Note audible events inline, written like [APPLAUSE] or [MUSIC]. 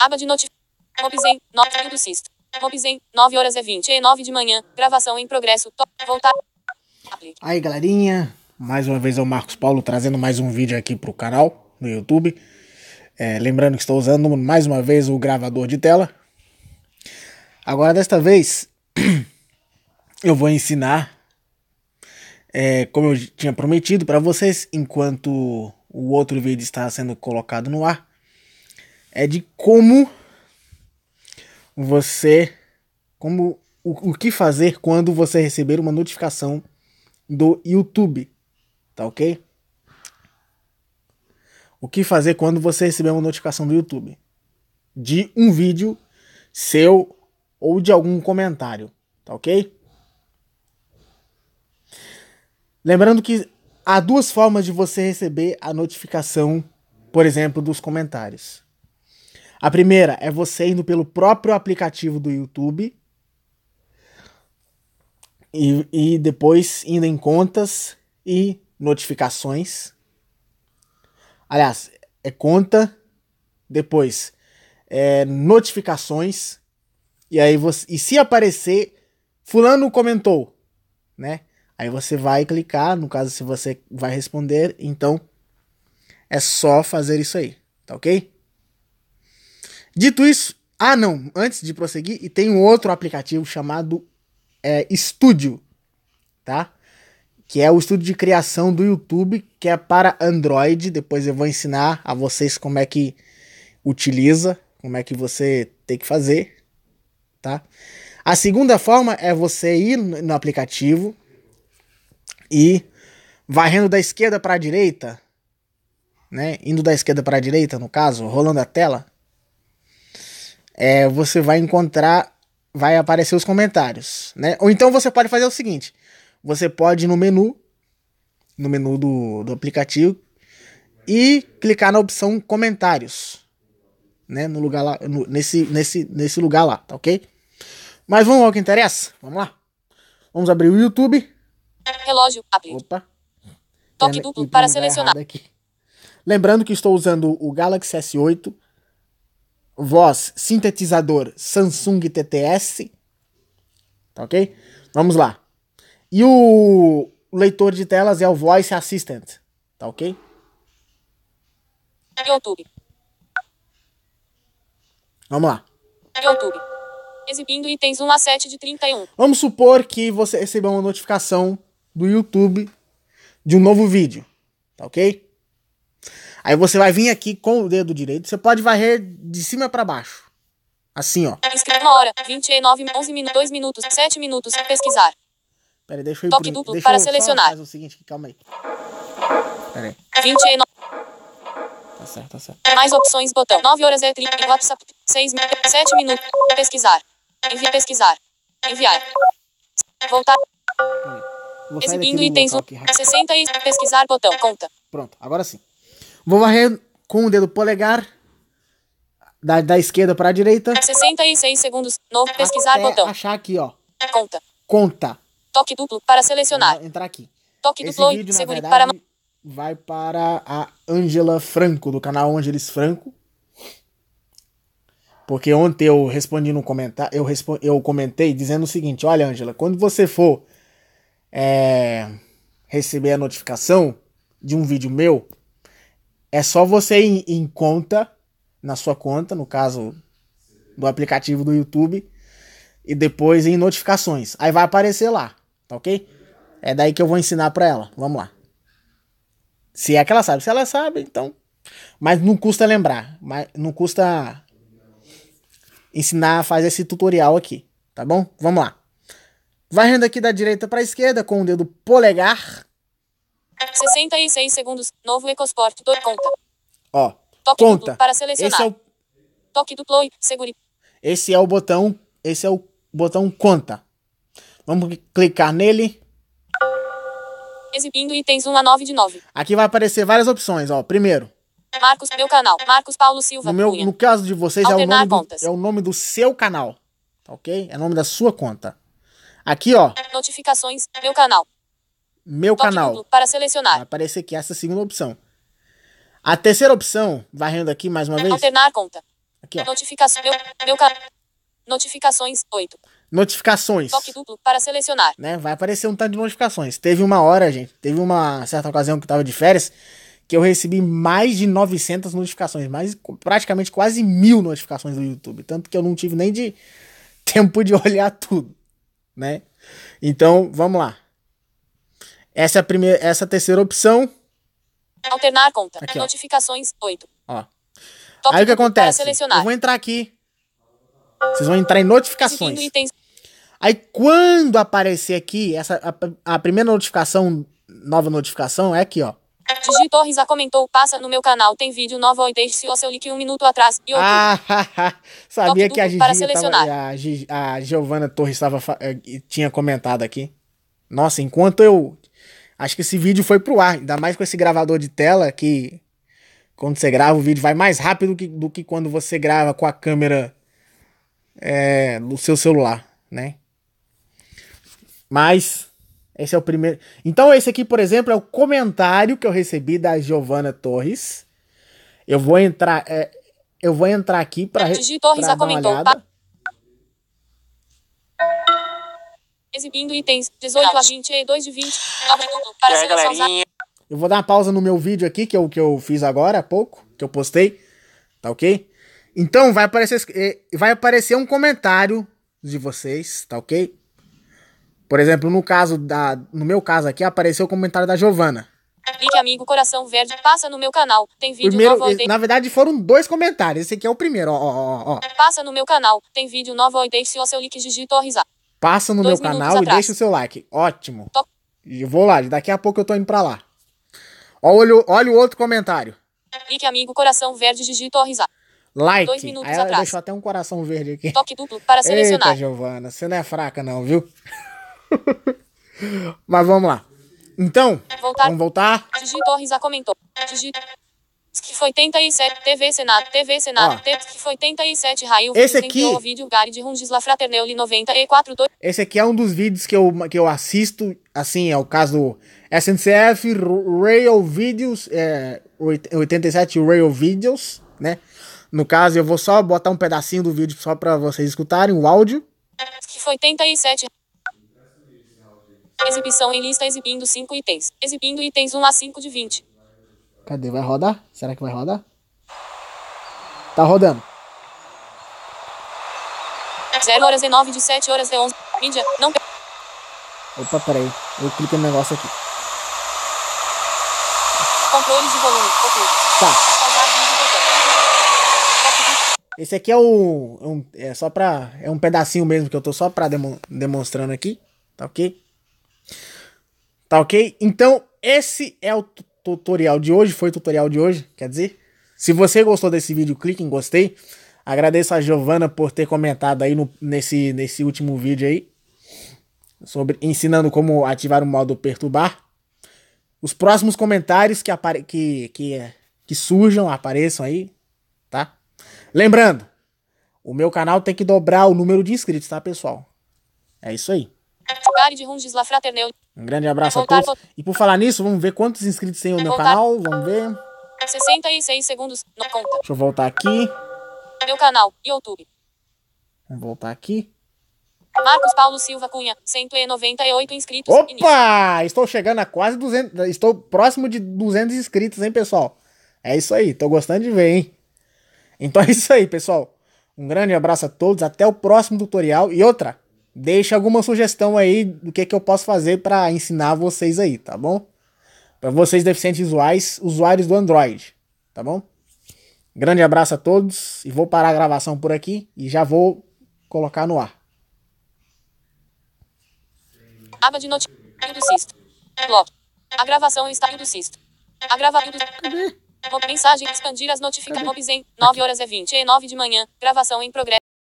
Aba de notificações. Mobizen, em 9 do CIST. Mops 9 horas e 20 e 9 de manhã. Gravação em progresso. Top, voltar. Aí, galerinha. Mais uma vez é o Marcos Paulo trazendo mais um vídeo aqui pro canal no YouTube. É, lembrando que estou usando mais uma vez o gravador de tela. Agora, desta vez, [CLEARS THROAT] eu vou ensinar, é, como eu tinha prometido para vocês, enquanto o outro vídeo está sendo colocado no ar é de como você. Como. O, o que fazer quando você receber uma notificação do YouTube. Tá ok? O que fazer quando você receber uma notificação do YouTube? De um vídeo seu ou de algum comentário. Tá ok? Lembrando que há duas formas de você receber a notificação, por exemplo, dos comentários. A primeira é você indo pelo próprio aplicativo do YouTube e, e depois indo em contas e notificações. Aliás, é conta, depois é notificações e aí você e se aparecer fulano comentou, né? Aí você vai clicar, no caso se você vai responder, então é só fazer isso aí, tá OK? Dito isso, ah não, antes de prosseguir, e tem um outro aplicativo chamado é, Studio, tá? Que é o estúdio de criação do YouTube, que é para Android. Depois eu vou ensinar a vocês como é que utiliza, como é que você tem que fazer, tá? A segunda forma é você ir no aplicativo e varrendo da esquerda para a direita, né? Indo da esquerda para a direita, no caso, rolando a tela, é, você vai encontrar, vai aparecer os comentários, né? Ou então você pode fazer o seguinte: você pode ir no menu, no menu do, do aplicativo, e clicar na opção comentários, né? No lugar lá, no, nesse, nesse, nesse lugar lá, tá ok? Mas vamos ao que interessa, vamos lá. Vamos abrir o YouTube. Relógio, abrir. Opa. Toque duplo para selecionar. Lembrando que estou usando o Galaxy S8 voz, sintetizador Samsung TTS. Tá ok? Vamos lá. E o leitor de telas é o Voice Assistant. Tá ok? YouTube. Vamos lá. YouTube. Exibindo itens 1 a 7 de 31. Vamos supor que você receba uma notificação do YouTube de um novo vídeo. Tá ok? Aí você vai vir aqui com o dedo direito, você pode varrer de cima para baixo. Assim, ó. É, escreve uma hora, 29, 11 minutos, 2 minutos, 7 minutos, pesquisar. Peraí, deixa eu ir Toque pro... duplo deixa para selecionar. Faz o seguinte, calma aí. Peraí. 29. É tá certo, tá certo. É mais opções, botão. 9 horas é 30, WhatsApp. 6 minutos, 7 minutos. Pesquisar. Enviar, pesquisar. Enviar. Voltar. Exibindo itens. 60 e pesquisar, botão. Conta. Pronto, agora sim. Vou varrer com o dedo polegar da, da esquerda para a direita. 66 segundos. Novo pesquisar botão. Achar aqui, ó. Conta. Conta. Toque duplo para selecionar. Vou entrar aqui. Toque Esse duplo vídeo, segure para vai para a Angela Franco do canal Angelis Franco. Porque ontem eu respondi no comentário, eu, respondi, eu comentei dizendo o seguinte: "Olha, Angela, quando você for é, receber a notificação de um vídeo meu, é só você ir em conta, na sua conta, no caso do aplicativo do YouTube, e depois em notificações. Aí vai aparecer lá, tá ok? É daí que eu vou ensinar para ela. Vamos lá. Se é que ela sabe. Se ela sabe, então. Mas não custa lembrar. Mas não custa ensinar a fazer esse tutorial aqui, tá bom? Vamos lá. Varrendo aqui da direita para a esquerda com o dedo polegar. 66 é, segundos. Novo Ecosport. Do, conta. Ó. Toque conta. para selecionar. Esse é o... Toque do play segure. Esse é o botão. Esse é o botão conta. Vamos clicar nele. Exibindo itens 1 a 9 de 9. Aqui vai aparecer várias opções, ó. Primeiro. Marcos, meu canal. Marcos Paulo Silva. No, meu, no caso de vocês, é o, nome do, é o nome do seu canal. Tá ok? É o nome da sua conta. Aqui, ó. Notificações, meu canal. Meu canal. Para selecionar. Vai aparecer aqui essa segunda opção. A terceira opção, varrendo aqui mais uma vez. Alternar conta. Aqui, ó. Notificação, meu, meu Notificações 8. Notificações. Toque duplo para selecionar. Né? Vai aparecer um tanto de notificações. Teve uma hora, gente. Teve uma certa ocasião que eu tava de férias que eu recebi mais de 900 notificações, mais praticamente quase mil notificações do YouTube, tanto que eu não tive nem de [LAUGHS] tempo de olhar tudo, né? Então, vamos lá. Essa é a primeira, essa é a terceira opção. Alternar conta. Aqui, Notificações 8. Ó. Top Aí o que acontece? Eu vou entrar aqui. Vocês vão entrar em notificações. Aí quando aparecer aqui, essa, a, a primeira notificação, nova notificação, é aqui, ó. Gigi Torres já comentou, passa no meu canal, tem vídeo novo e deixe o seu link um minuto atrás. E ah, [LAUGHS] sabia que a Gigi, para selecionar. Tava, a, Gigi, a Giovana Torres tava, eh, tinha comentado aqui. Nossa, enquanto eu Acho que esse vídeo foi pro ar, ainda mais com esse gravador de tela que quando você grava o vídeo vai mais rápido que, do que quando você grava com a câmera é, seu celular, né? Mas esse é o primeiro. Então esse aqui, por exemplo, é o comentário que eu recebi da Giovana Torres. Eu vou entrar, é, eu vou entrar aqui para Torres já comentou. Olhada. Exibindo itens 18 a 22 de 20. É, Para aí, galerinha. Eu vou dar uma pausa no meu vídeo aqui, que é o que eu fiz agora há pouco, que eu postei. Tá ok? Então vai aparecer, eh, vai aparecer um comentário de vocês, tá ok? Por exemplo, no caso da, no meu caso aqui apareceu o comentário da Giovana. É, clique amigo coração verde passa no meu canal. Tem vídeo primeiro, novo. Esse, eh, na verdade foram dois comentários. Esse aqui é o primeiro, ó, ó, ó. É, passa no meu canal. Tem vídeo novo. se o seu link digito risar. Passa no meu canal atrás. e deixa o seu like. Ótimo. E vou lá, daqui a pouco eu tô indo pra lá. Olha, olha o outro comentário. Clique amigo, coração verde, Gigi Torres Like. Dois minutos Aí ela atrás. deixou até um coração verde aqui. Toque duplo para selecionar. Eita, Giovana, você não é fraca não, viu? [LAUGHS] Mas vamos lá. Então, voltar. vamos voltar. Gigi Torres comentou. Gigi... 87 TV Senado, TV Senado, ah. TEPSC 87 Raio. Esse aqui. O vídeo Gary de Esse aqui é um dos vídeos que eu, que eu assisto, assim, é o caso SNCF Rail Videos, é, 87 Rail Videos, né? No caso, eu vou só botar um pedacinho do vídeo só para vocês escutarem o áudio. TEPSC 87 Exibição em lista exibindo 5 itens. Exibindo itens 1 a 5 de 20. Cadê? Vai rodar? Será que vai rodar? Tá rodando. 0 horas e 9 de 7 horas e 11. Mídia, não. Opa, peraí. Eu clico no negócio aqui. Controle de volume. Ok. Tá. Esse aqui é o. É um, é só pra. É um pedacinho mesmo que eu tô só pra demo, demonstrando aqui. Tá ok? Tá ok? Então, esse é o tutorial de hoje, foi tutorial de hoje, quer dizer. Se você gostou desse vídeo, clique em gostei. Agradeço a Giovana por ter comentado aí no, nesse, nesse último vídeo aí. Sobre, ensinando como ativar o modo perturbar. Os próximos comentários que, apare, que, que, que surjam, apareçam aí, tá? Lembrando, o meu canal tem que dobrar o número de inscritos, tá, pessoal? É isso aí. Um grande abraço a todos. E por falar nisso, vamos ver quantos inscritos tem no meu canal. Vamos ver. 66 segundos. Não conta. Deixa eu voltar aqui. Meu canal, YouTube. Vamos voltar aqui. Marcos Paulo Silva Cunha, 198 inscritos. Opa! Estou chegando a quase 200. Estou próximo de 200 inscritos, hein, pessoal? É isso aí. Estou gostando de ver, hein? Então é isso aí, pessoal. Um grande abraço a todos. Até o próximo tutorial. E outra, deixa alguma sugestão aí do que, é que eu posso fazer para ensinar vocês aí, tá bom? Para vocês deficientes visuais, usuários do Android, tá bom? Grande abraço a todos e vou parar a gravação por aqui e já vou colocar no ar. Aba de notícias. A gravação está Sisto. A gravação. do Mensagem expandir as notificações em 9 horas e 29 de manhã. Gravação em progresso.